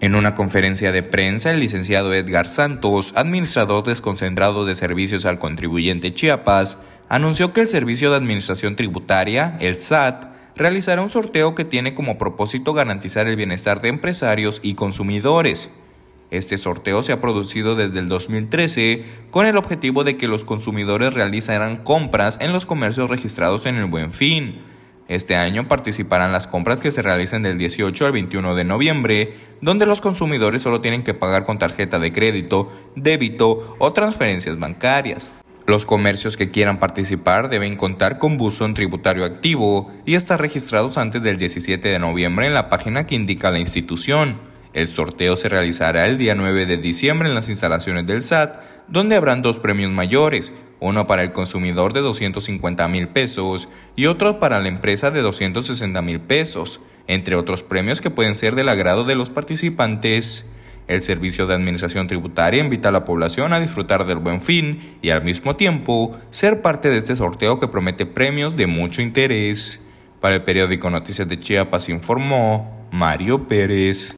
En una conferencia de prensa, el licenciado Edgar Santos, administrador desconcentrado de servicios al contribuyente Chiapas, anunció que el Servicio de Administración Tributaria, el SAT, realizará un sorteo que tiene como propósito garantizar el bienestar de empresarios y consumidores. Este sorteo se ha producido desde el 2013 con el objetivo de que los consumidores realizaran compras en los comercios registrados en el Buen Fin, este año participarán las compras que se realicen del 18 al 21 de noviembre, donde los consumidores solo tienen que pagar con tarjeta de crédito, débito o transferencias bancarias. Los comercios que quieran participar deben contar con buzón tributario activo y estar registrados antes del 17 de noviembre en la página que indica la institución. El sorteo se realizará el día 9 de diciembre en las instalaciones del SAT, donde habrán dos premios mayores, uno para el consumidor de 250 mil pesos y otro para la empresa de 260 mil pesos, entre otros premios que pueden ser del agrado de los participantes. El Servicio de Administración Tributaria invita a la población a disfrutar del buen fin y al mismo tiempo ser parte de este sorteo que promete premios de mucho interés. Para el periódico Noticias de Chiapas informó Mario Pérez.